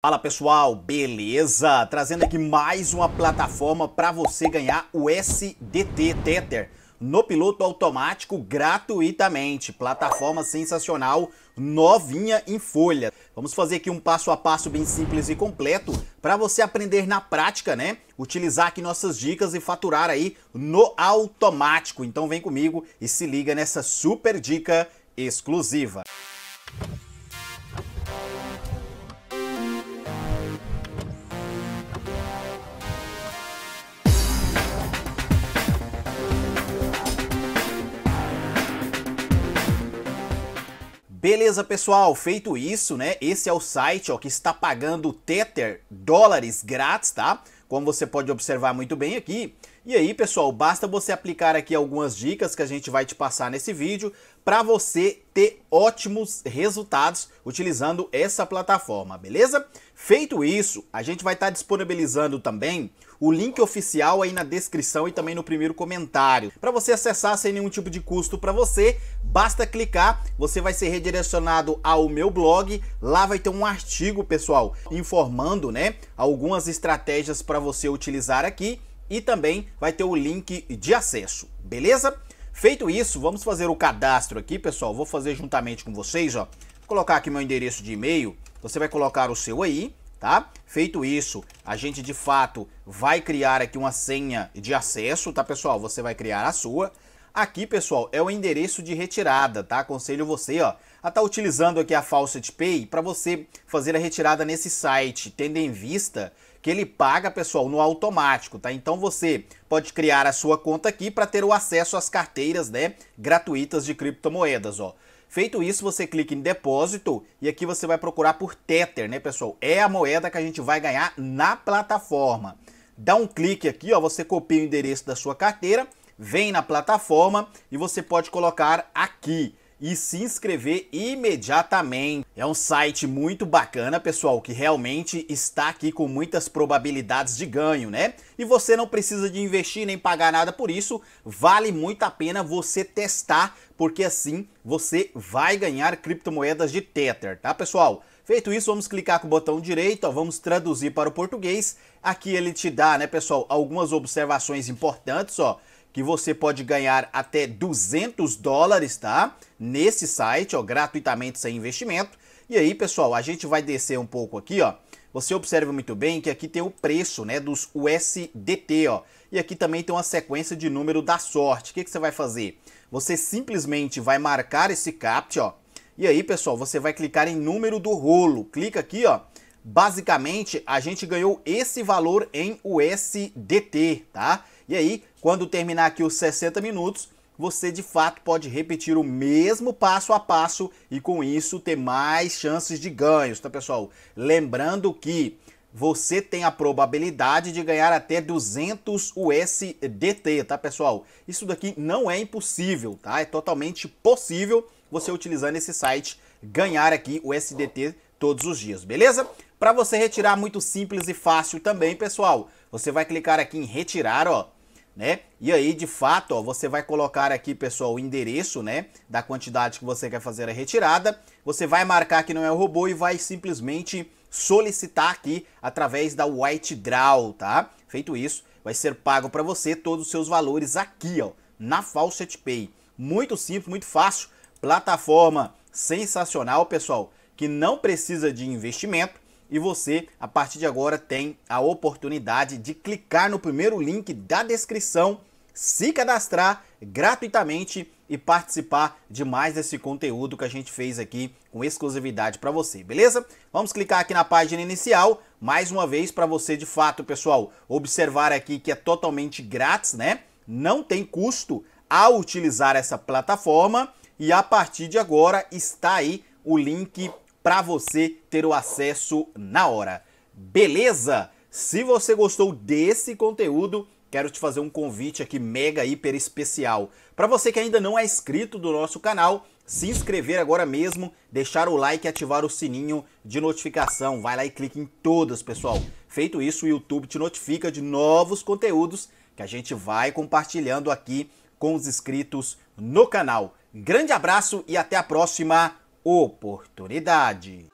Fala pessoal, beleza? Trazendo aqui mais uma plataforma para você ganhar o SDT Tether no piloto automático gratuitamente. Plataforma sensacional, novinha em folha. Vamos fazer aqui um passo a passo bem simples e completo para você aprender na prática, né? Utilizar aqui nossas dicas e faturar aí no automático. Então vem comigo e se liga nessa super dica exclusiva. Beleza, pessoal, feito isso, né? Esse é o site ó, que está pagando Tether dólares grátis, tá? Como você pode observar muito bem aqui. E aí, pessoal, basta você aplicar aqui algumas dicas que a gente vai te passar nesse vídeo para você ter ótimos resultados utilizando essa plataforma, beleza? Feito isso, a gente vai estar tá disponibilizando também o link oficial aí na descrição e também no primeiro comentário. Para você acessar sem nenhum tipo de custo para você, basta clicar, você vai ser redirecionado ao meu blog. Lá vai ter um artigo, pessoal, informando, né, algumas estratégias para você utilizar aqui e também vai ter o link de acesso, beleza? Feito isso, vamos fazer o cadastro aqui, pessoal. Vou fazer juntamente com vocês, ó. Vou colocar aqui meu endereço de e-mail. Você vai colocar o seu aí, tá? Feito isso, a gente de fato vai criar aqui uma senha de acesso, tá, pessoal? Você vai criar a sua. Aqui, pessoal, é o endereço de retirada, tá? Aconselho você, ó, a estar tá utilizando aqui a Faucet Pay para você fazer a retirada nesse site, tendo em vista que ele paga, pessoal, no automático, tá? Então você pode criar a sua conta aqui para ter o acesso às carteiras, né, gratuitas de criptomoedas, ó. Feito isso, você clica em depósito e aqui você vai procurar por Tether, né, pessoal? É a moeda que a gente vai ganhar na plataforma. Dá um clique aqui, ó, você copia o endereço da sua carteira, vem na plataforma e você pode colocar aqui e se inscrever imediatamente. É um site muito bacana, pessoal, que realmente está aqui com muitas probabilidades de ganho, né? E você não precisa de investir nem pagar nada por isso, vale muito a pena você testar, porque assim você vai ganhar criptomoedas de Tether, tá, pessoal? Feito isso, vamos clicar com o botão direito, ó, vamos traduzir para o português. Aqui ele te dá, né, pessoal, algumas observações importantes, ó que você pode ganhar até 200 dólares, tá? Nesse site, ó, gratuitamente sem investimento. E aí, pessoal, a gente vai descer um pouco aqui, ó. Você observa muito bem que aqui tem o preço, né, dos USDT, ó. E aqui também tem uma sequência de número da sorte. O que, que você vai fazer? Você simplesmente vai marcar esse CAPT, ó. E aí, pessoal, você vai clicar em número do rolo. Clica aqui, ó, Basicamente, a gente ganhou esse valor em USDT, tá? E aí, quando terminar aqui os 60 minutos, você de fato pode repetir o mesmo passo a passo e com isso ter mais chances de ganhos, tá pessoal? Lembrando que você tem a probabilidade de ganhar até 200 USDT, tá pessoal? Isso daqui não é impossível, tá? É totalmente possível você utilizando esse site ganhar aqui o todos os dias, beleza? Para você retirar, muito simples e fácil também, pessoal. Você vai clicar aqui em retirar, ó, né? E aí, de fato, ó, você vai colocar aqui, pessoal, o endereço, né, da quantidade que você quer fazer a retirada. Você vai marcar que não é o robô e vai simplesmente solicitar aqui através da White Draw, tá? Feito isso, vai ser pago para você todos os seus valores aqui, ó, na Faucet Pay. Muito simples, muito fácil, plataforma sensacional, pessoal que não precisa de investimento e você, a partir de agora, tem a oportunidade de clicar no primeiro link da descrição, se cadastrar gratuitamente e participar de mais desse conteúdo que a gente fez aqui com exclusividade para você, beleza? Vamos clicar aqui na página inicial, mais uma vez para você de fato, pessoal, observar aqui que é totalmente grátis, né? Não tem custo a utilizar essa plataforma e a partir de agora está aí o link para você ter o acesso na hora. Beleza? Se você gostou desse conteúdo, quero te fazer um convite aqui mega hiper especial. Para você que ainda não é inscrito do nosso canal, se inscrever agora mesmo, deixar o like e ativar o sininho de notificação. Vai lá e clique em todas, pessoal. Feito isso, o YouTube te notifica de novos conteúdos que a gente vai compartilhando aqui com os inscritos no canal. Grande abraço e até a próxima oportunidade.